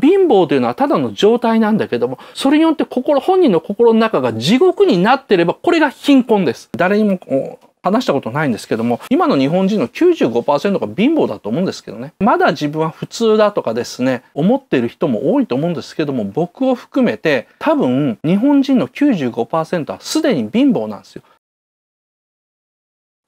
貧乏というのはただの状態なんだけども、それによって心、本人の心の中が地獄になってれば、これが貧困です。誰にも話したことないんですけども、今の日本人の95%が貧乏だと思うんですけどね。まだ自分は普通だとかですね、思ってる人も多いと思うんですけども、僕を含めて、多分日本人の95%はすでに貧乏なんですよ。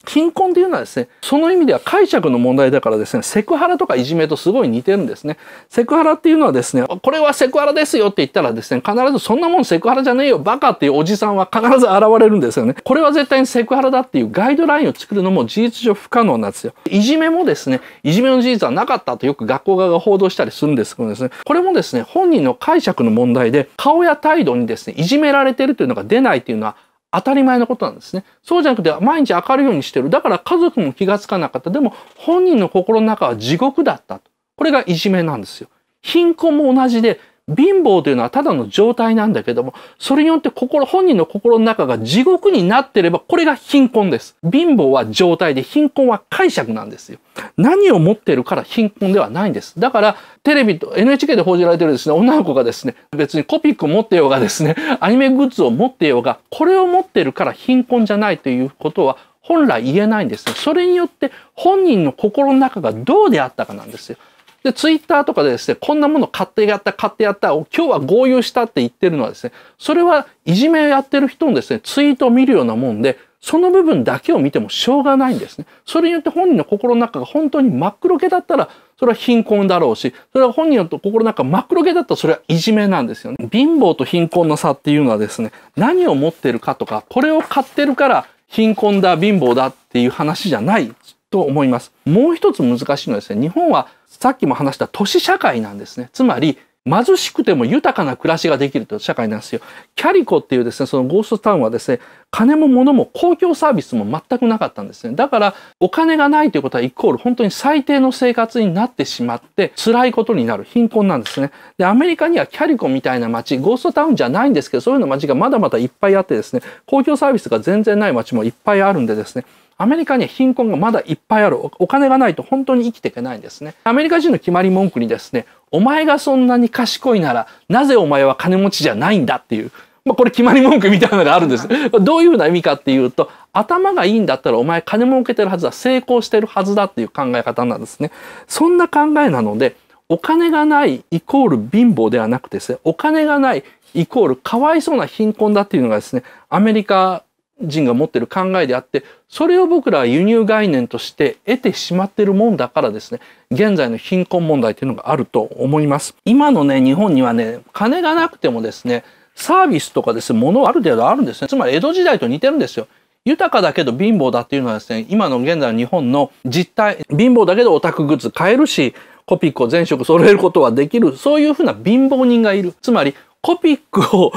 貧困というのはですねその意味では解釈の問題だからですねセクハラとかいじめとすごい似てるんですねセクハラっていうのはですねこれはセクハラですよって言ったらですね必ずそんなもんセクハラじゃねえよバカっていうおじさんは必ず現れるんですよねこれは絶対にセクハラだっていうガイドラインを作るのも事実上不可能なんですよいじめもですねいじめの事実はなかったとよく学校側が報道したりするんですけどですねこれもですね本人の解釈の問題で顔や態度にですねいじめられてるというのが出ないというのは当たり前のことなんですね。そうじゃなくて毎日明るいようにしてる。だから家族も気がつかなかった。でも本人の心の中は地獄だったこれがいじめなんですよ。貧困も同じで貧乏というのはただの状態なんだけども、それによって心、本人の心の中が地獄になってれば、これが貧困です。貧乏は状態で、貧困は解釈なんですよ。何を持ってるから貧困ではないんです。だから、テレビと NHK で報じられてるですね、女の子がですね、別にコピック持ってようがですね、アニメグッズを持ってようが、これを持ってるから貧困じゃないということは、本来言えないんですそれによって本人の心の中がどうであったかなんですよ。で、ツイッターとかでですね、こんなもの買ってやった、買ってやった、今日は合流したって言ってるのはですね、それはいじめをやってる人のですね、ツイートを見るようなもんで、その部分だけを見てもしょうがないんですね。それによって本人の心の中が本当に真っ黒けだったら、それは貧困だろうし、それは本人の心の中真っ黒けだったらそれはいじめなんですよね。貧乏と貧困の差っていうのはですね、何を持ってるかとか、これを買ってるから貧困だ、貧乏だっていう話じゃないと思います。もう一つ難しいのはですね、日本はさっきも話した都市社会なんですね。つまり、貧しくても豊かな暮らしができるという社会なんですよ。キャリコっていうですね、そのゴーストタウンはですね、金も物も公共サービスも全くなかったんですね。だから、お金がないということはイコール本当に最低の生活になってしまって、辛いことになる貧困なんですね。で、アメリカにはキャリコみたいな街、ゴーストタウンじゃないんですけど、そういうの街がまだまだいっぱいあってですね、公共サービスが全然ない街もいっぱいあるんでですね、アメリカには貧困がまだいっぱいある。お金がないと本当に生きていけないんですね。アメリカ人の決まり文句にですね、お前がそんなに賢いなら、なぜお前は金持ちじゃないんだっていう、まあ、これ決まり文句みたいなのがあるんです。どういうふうな意味かっていうと、頭がいいんだったらお前金儲けてるはずだ、成功してるはずだっていう考え方なんですね。そんな考えなので、お金がないイコール貧乏ではなくてですね、お金がないイコールかわいそうな貧困だっていうのがですね、アメリカ人が持ってる考えであってそれを僕らは輸入概念として得てしまってるもんだからですね現在の貧困問題というのがあると思います今のね日本にはね金がなくてもですねサービスとかですね物はある程度あるんですねつまり江戸時代と似てるんですよ豊かだけど貧乏だっていうのはですね今の現在の日本の実態貧乏だけどオタクグッズ買えるしコピックを全色揃えることはできるそういうふうな貧乏人がいるつまりコピックを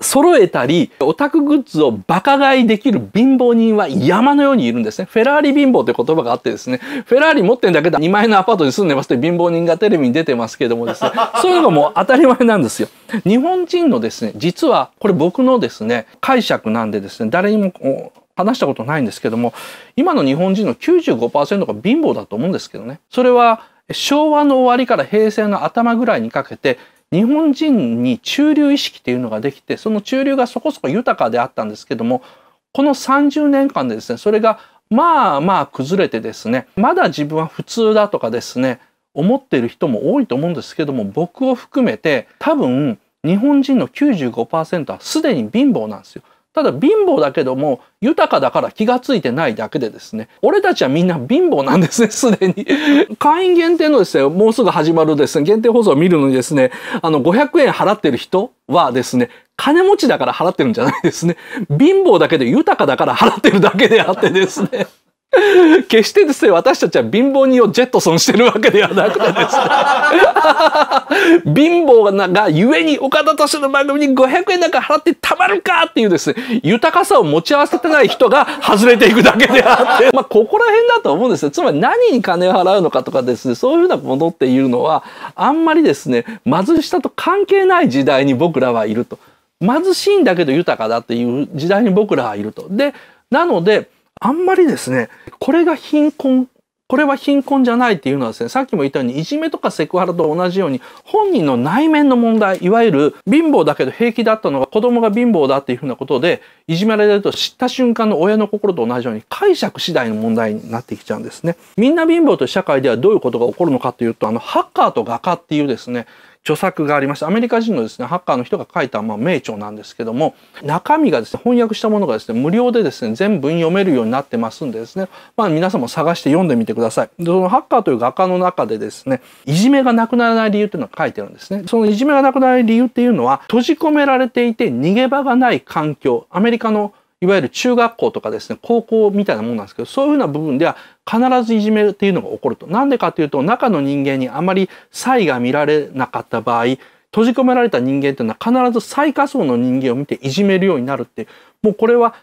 揃えたり、オタクグッズをバカ買いできる貧乏人は山のようにいるんですね。フェラーリ貧乏という言葉があってですね、フェラーリ持ってんだけど2万円のアパートに住んでますって貧乏人がテレビに出てますけどもですね、そういうのがもう当たり前なんですよ。日本人のですね、実はこれ僕のですね、解釈なんでですね、誰にも話したことないんですけども、今の日本人の95%が貧乏だと思うんですけどね。それは昭和の終わりから平成の頭ぐらいにかけて日本人に中流意識というのができてその中流がそこそこ豊かであったんですけどもこの30年間でですねそれがまあまあ崩れてですねまだ自分は普通だとかですね思ってる人も多いと思うんですけども僕を含めて多分日本人の95%はすでに貧乏なんですよ。ただ貧乏だけども豊かだから気が付いてないだけでですね俺たちはみんな貧乏なんですね すでに会員限定のですねもうすぐ始まるですね限定放送を見るのにですねあの500円払ってる人はですね金持ちだから払ってるんじゃないですね貧乏だけで豊かだから払ってるだけであってですね決してですね、私たちは貧乏人をジェットソンしてるわけではなくてですね、貧乏がゆえに岡田敏の番組に500円なんか払ってたまるかっていうですね、豊かさを持ち合わせてない人が外れていくだけであって、まあ、ここら辺だと思うんですよ。つまり何に金を払うのかとかですね、そういうふうなものっていうのは、あんまりですね、貧しさと関係ない時代に僕らはいると。貧しいんだけど豊かだっていう時代に僕らはいると。で、なので、あんまりですね、これが貧困、これは貧困じゃないっていうのはですね、さっきも言ったように、いじめとかセクハラと同じように、本人の内面の問題、いわゆる貧乏だけど平気だったのが子供が貧乏だっていうふうなことで、いじめられると知った瞬間の親の心と同じように解釈次第の問題になってきちゃうんですね。みんな貧乏という社会ではどういうことが起こるのかというと、あの、ハッカーと画家っていうですね、著作がありましたアメリカ人のですねハッカーの人が書いたまあ名著なんですけども中身がですね翻訳したものがですね無料でですね全文読めるようになってますんでですねまあ皆さんも探して読んでみてください。でそのハッカーという画家の中でですねいじめがなくならない理由というのが書いてるんですね。そのいじめがなくならない理由っていうのは閉じ込められていて逃げ場がない環境アメリカのいわゆる中学校とかですね、高校みたいなもんなんですけど、そういうふうな部分では必ずいじめっていうのが起こると。なんでかというと、中の人間にあまり差異が見られなかった場合、閉じ込められた人間というのは必ず最下層の人間を見ていじめるようになるって、もうこれは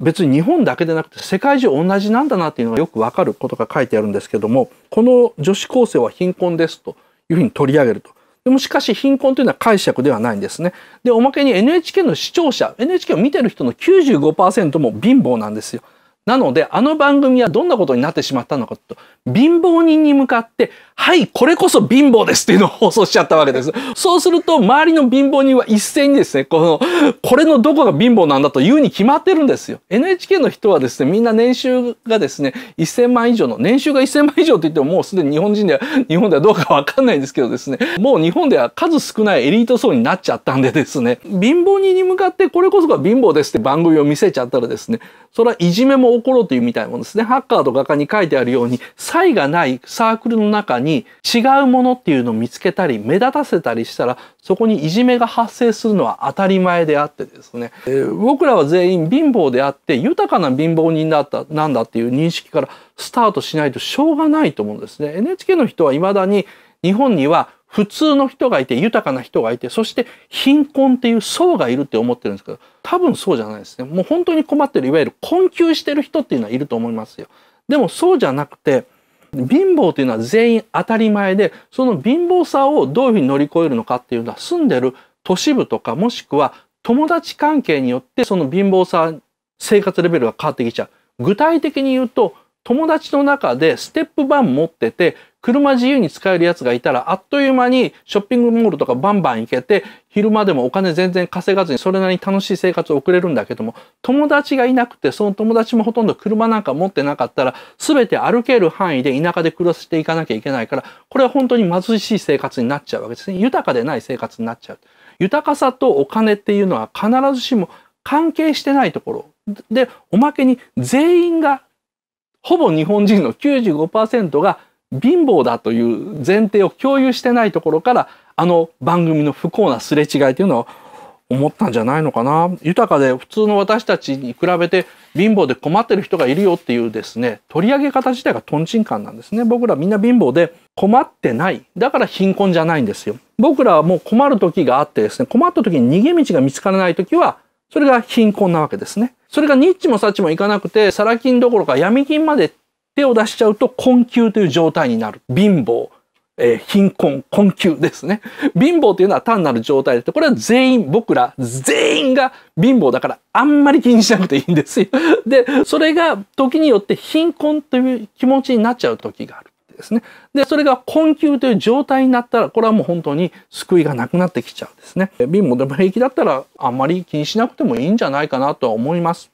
別に日本だけでなくて世界中同じなんだなっていうのがよくわかることが書いてあるんですけども、この女子高生は貧困ですというふうに取り上げると。でもしかし貧困というのは解釈ではないんですね。で、おまけに NHK の視聴者、NHK を見てる人の95%も貧乏なんですよ。なので、あの番組はどんなことになってしまったのかと、貧乏人に向かって、はい、これこそ貧乏ですっていうのを放送しちゃったわけです。そうすると、周りの貧乏人は一斉にですね、この、これのどこが貧乏なんだというに決まってるんですよ。NHK の人はですね、みんな年収がですね、1000万以上の、年収が1000万以上って言ってももうすでに日本人では、日本ではどうかわかんないんですけどですね、もう日本では数少ないエリート層になっちゃったんでですね、貧乏人に向かってこれこそが貧乏ですって番組を見せちゃったらですね、それはいじめもの起ころというみたいなものですね。ハッカーと画家に書いてあるように、差異がないサークルの中に違うものっていうのを見つけたり、目立たせたりしたら、そこにいじめが発生するのは当たり前であってですね、えー、僕らは全員貧乏であって、豊かな貧乏人だった、なんだっていう認識からスタートしないとしょうがないと思うんですね。NHK の人は未だに日本には普通の人がいて豊かな人がいてそして貧困っていう層がいるって思ってるんですけど多分そうじゃないですねもう本当に困ってるいわゆる困窮してる人っていうのはいると思いますよでもそうじゃなくて貧乏というのは全員当たり前でその貧乏さをどういうふうに乗り越えるのかっていうのは住んでる都市部とかもしくは友達関係によってその貧乏さ生活レベルが変わってきちゃう具体的に言うと友達の中でステップン持ってて車自由に使えるやつがいたら、あっという間にショッピングモールとかバンバン行けて、昼間でもお金全然稼がずにそれなりに楽しい生活を送れるんだけども、友達がいなくて、その友達もほとんど車なんか持ってなかったら、全て歩ける範囲で田舎で暮らしていかなきゃいけないから、これは本当に貧しい生活になっちゃうわけですね。豊かでない生活になっちゃう。豊かさとお金っていうのは必ずしも関係してないところ。で、おまけに全員が、ほぼ日本人の95%が貧乏だという前提を共有してないところからあの番組の不幸なすれ違いというのを思ったんじゃないのかな豊かで普通の私たちに比べて貧乏で困ってる人がいるよっていうですね取り上げ方自体がとんちん感なんですね僕らみんな貧乏で困ってないだから貧困じゃないんですよ僕らはもう困る時があってですね困った時に逃げ道が見つからない時はそれが貧困なわけですねそれがニッチもサッチもいかなくてサラ金どころか闇金まで手を出しちゃうと困窮という状態になる。貧乏、えー、貧困、困窮ですね。貧乏というのは単なる状態で、これは全員、僕ら全員が貧乏だからあんまり気にしなくていいんですよ。で、それが時によって貧困という気持ちになっちゃう時がある。ですね。で、それが困窮という状態になったら、これはもう本当に救いがなくなってきちゃうんですね。貧乏でも平気だったら、あんまり気にしなくてもいいんじゃないかなとは思います。